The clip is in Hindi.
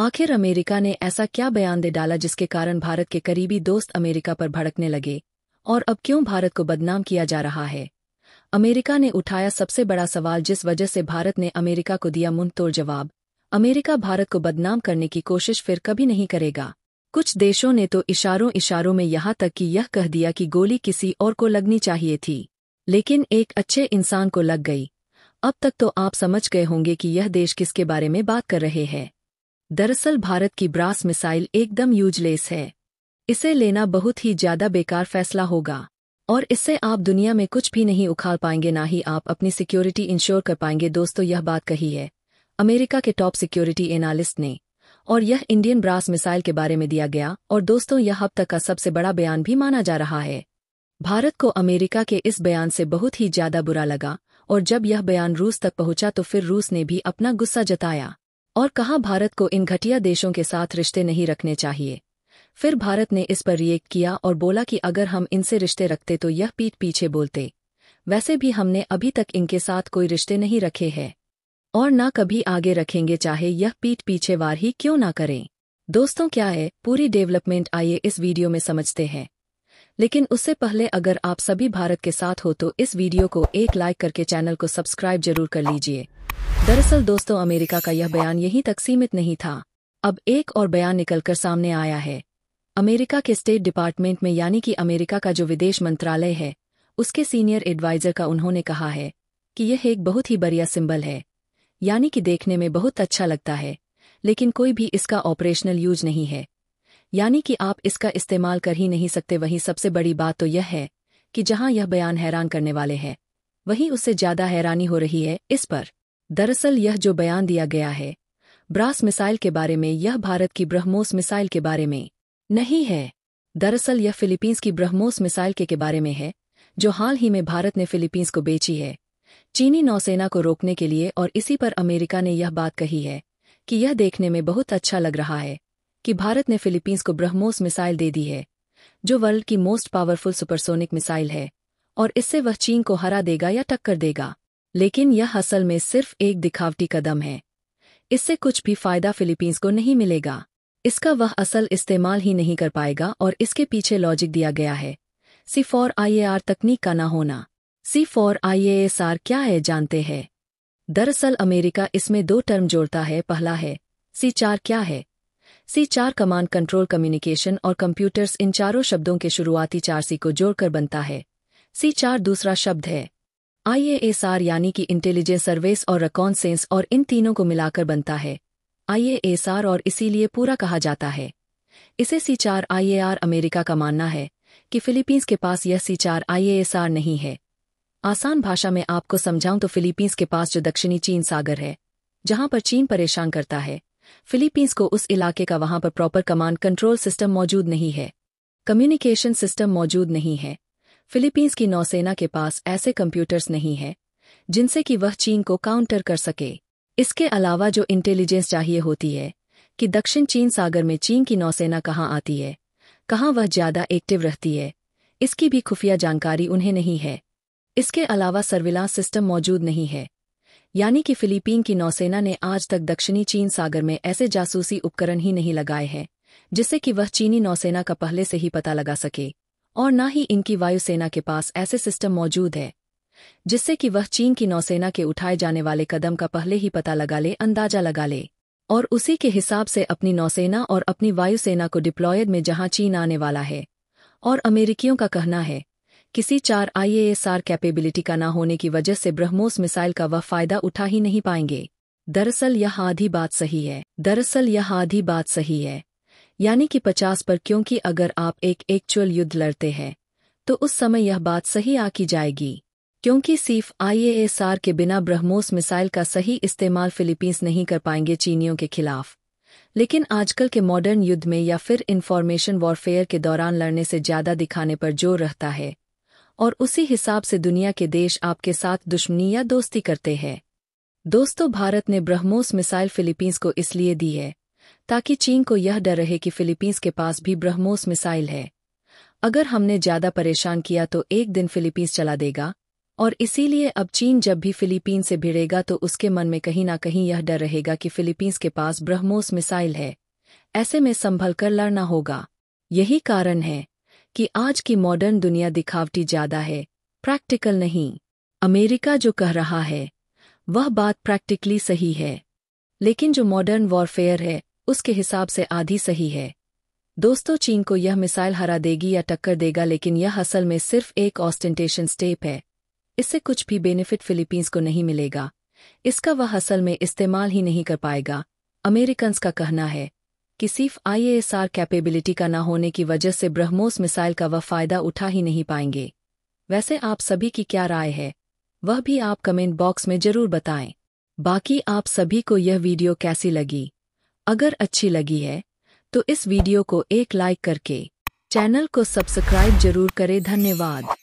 आखिर अमेरिका ने ऐसा क्या बयान दे डाला जिसके कारण भारत के करीबी दोस्त अमेरिका पर भड़कने लगे और अब क्यों भारत को बदनाम किया जा रहा है अमेरिका ने उठाया सबसे बड़ा सवाल जिस वजह से भारत ने अमेरिका को दिया मुंह तोड़ जवाब अमेरिका भारत को बदनाम करने की कोशिश फिर कभी नहीं करेगा कुछ देशों ने तो इशारों इशारों में यहाँ तक कि यह कह दिया कि गोली किसी और को लगनी चाहिए थी लेकिन एक अच्छे इंसान को लग गई अब तक तो आप समझ गए होंगे कि यह देश किसके बारे में बात कर रहे हैं दरअसल भारत की ब्रास मिसाइल एकदम यूजलेस है इसे लेना बहुत ही ज्यादा बेकार फैसला होगा और इससे आप दुनिया में कुछ भी नहीं उखाड़ पाएंगे ना ही आप अपनी सिक्योरिटी इंश्योर कर पाएंगे दोस्तों यह बात कही है अमेरिका के टॉप सिक्योरिटी एनालिस्ट ने और यह इंडियन ब्रास मिसाइल के बारे में दिया गया और दोस्तों यह अब तक का सबसे बड़ा बयान भी माना जा रहा है भारत को अमेरिका के इस बयान से बहुत ही ज्यादा बुरा लगा और जब यह बयान रूस तक पहुंचा तो फिर रूस ने भी अपना गुस्सा जताया और कहा भारत को इन घटिया देशों के साथ रिश्ते नहीं रखने चाहिए फिर भारत ने इस पर रिएक्ट किया और बोला कि अगर हम इनसे रिश्ते रखते तो यह पीठ पीछे बोलते वैसे भी हमने अभी तक इनके साथ कोई रिश्ते नहीं रखे हैं और ना कभी आगे रखेंगे चाहे यह पीठ पीछे वार ही क्यों ना करें दोस्तों क्या है पूरी डेवलपमेंट आइए इस वीडियो में समझते हैं लेकिन उससे पहले अगर आप सभी भारत के साथ हो तो इस वीडियो को एक लाइक करके चैनल को सब्सक्राइब जरूर कर लीजिए दरअसल दोस्तों अमेरिका का यह बयान यहीं तक सीमित नहीं था अब एक और बयान निकलकर सामने आया है अमेरिका के स्टेट डिपार्टमेंट में यानी कि अमेरिका का जो विदेश मंत्रालय है उसके सीनियर एडवाइजर का उन्होंने कहा है कि यह एक बहुत ही बढ़िया सिंबल है यानी कि देखने में बहुत अच्छा लगता है लेकिन कोई भी इसका ऑपरेशनल यूज नहीं है यानी कि आप इसका इस्तेमाल कर ही नहीं सकते वहीं सबसे बड़ी बात तो यह है कि जहां यह बयान हैरान करने वाले है वहीं उससे ज्यादा हैरानी हो रही है इस पर दरअसल यह जो बयान दिया गया है ब्रास मिसाइल के बारे में यह भारत की ब्रह्मोस मिसाइल के बारे में नहीं है दरअसल यह फिलीपींस की ब्रह्मोस मिसाइल के, के बारे में है जो हाल ही में भारत ने फिलीपींस को बेची है चीनी नौसेना को रोकने के लिए और इसी पर अमेरिका ने यह बात कही है कि यह देखने में बहुत अच्छा लग रहा है कि भारत ने फिलीपींस को ब्रह्मोस मिसाइल दे दी है जो वर्ल्ड की मोस्ट पावरफुल सुपरसोनिक मिसाइल है और इससे वह चीन को हरा देगा या टक्कर देगा लेकिन यह असल में सिर्फ एक दिखावटी कदम है इससे कुछ भी फायदा फिलीपींस को नहीं मिलेगा इसका वह असल इस्तेमाल ही नहीं कर पाएगा और इसके पीछे लॉजिक दिया गया है सी फॉर आईएआर तकनीक का ना होना सी फॉर आईएएसआर क्या है जानते हैं दरअसल अमेरिका इसमें दो टर्म जोड़ता है पहला है सी चार क्या है सी चार कमांड कंट्रोल कम्युनिकेशन और कंप्यूटर्स इन चारों शब्दों के शुरुआती चार सी को जोड़कर बनता है सी चार दूसरा शब्द है आईएएसआर यानी कि इंटेलिजेंस सर्विस और रकॉन्सेंस और इन तीनों को मिलाकर बनता है आईएएसआर और इसीलिए पूरा कहा जाता है इसे सी चार आईएआर अमेरिका का मानना है कि फिलीपींस के पास यह सी चार आईएएसआर नहीं है आसान भाषा में आपको समझाऊं तो फिलीपींस के पास जो दक्षिणी चीन सागर है जहां पर चीन परेशान करता है फिलीपींस को उस इलाके का वहां पर प्रॉपर कमांड कंट्रोल सिस्टम मौजूद नहीं है कम्युनिकेशन सिस्टम मौजूद नहीं है फिलीपींस की नौसेना के पास ऐसे कंप्यूटर्स नहीं है जिनसे कि वह चीन को काउंटर कर सके इसके अलावा जो इंटेलिजेंस चाहिए होती है कि दक्षिण चीन सागर में चीन की नौसेना कहाँ आती है कहाँ वह ज्यादा एक्टिव रहती है इसकी भी खुफिया जानकारी उन्हें नहीं है इसके अलावा सर्विलांस सिस्टम मौजूद नहीं है यानी कि फिलीपीन की नौसेना ने आज तक दक्षिणी चीन सागर में ऐसे जासूसी उपकरण ही नहीं लगाए हैं जिससे कि वह चीनी नौसेना का पहले से ही पता लगा सके और न ही इनकी वायुसेना के पास ऐसे सिस्टम मौजूद है जिससे कि वह चीन की नौसेना के उठाए जाने वाले कदम का पहले ही पता लगा ले अंदाजा लगा ले और उसी के हिसाब से अपनी नौसेना और अपनी वायुसेना को डिप्लॉयड में जहां चीन आने वाला है और अमेरिकियों का कहना है किसी चार आईएएसआर कैपेबिलिटी का न होने की वजह से ब्रह्मोस मिसाइल का वह फायदा उठा ही नहीं पाएंगे दरअसल यह आधी बात सही है दरअसल यह आधी बात सही है यानी कि पचास पर क्योंकि अगर आप एक एक्चुअल युद्ध लड़ते हैं तो उस समय यह बात सही आकी जाएगी क्योंकि सिर्फ आईएएसआर के बिना ब्रह्मोस मिसाइल का सही इस्तेमाल फिलीपींस नहीं कर पाएंगे चीनियों के खिलाफ लेकिन आजकल के मॉडर्न युद्ध में या फिर इन्फॉर्मेशन वॉरफेयर के दौरान लड़ने से ज्यादा दिखाने पर जोर रहता है और उसी हिसाब से दुनिया के देश आपके साथ दुश्मनी या दोस्ती करते हैं दोस्तों भारत ने ब्रह्मोस मिसाइल फिलीपींस को इसलिए दी है ताकि चीन को यह डर रहे कि फिलीपींस के पास भी ब्रह्मोस मिसाइल है अगर हमने ज्यादा परेशान किया तो एक दिन फिलीपींस चला देगा और इसीलिए अब चीन जब भी फिलीपींस से भिड़ेगा तो उसके मन में कहीं ना कहीं यह डर रहेगा कि फिलीपींस के पास ब्रह्मोस मिसाइल है ऐसे में संभल कर लड़ना होगा यही कारण है कि आज की मॉडर्न दुनिया दिखावटी ज्यादा है प्रैक्टिकल नहीं अमेरिका जो कह रहा है वह बात प्रैक्टिकली सही है लेकिन जो मॉडर्न वॉरफेयर है उसके हिसाब से आधी सही है दोस्तों चीन को यह मिसाइल हरा देगी या टक्कर देगा लेकिन यह असल में सिर्फ एक ऑस्टेंटेशन स्टेप है इससे कुछ भी बेनिफिट फिलीपींस को नहीं मिलेगा इसका वह असल में इस्तेमाल ही नहीं कर पाएगा अमेरिकन्स का कहना है कि सिर्फ आईएएसआर कैपेबिलिटी का न होने की वजह से ब्रह्मोस मिसाइल का वह फ़ायदा उठा ही नहीं पाएंगे वैसे आप सभी की क्या राय है वह भी आप कमेंट बॉक्स में ज़रूर बताएं बाकी आप सभी को यह वीडियो कैसी लगी अगर अच्छी लगी है तो इस वीडियो को एक लाइक करके चैनल को सब्सक्राइब जरूर करें धन्यवाद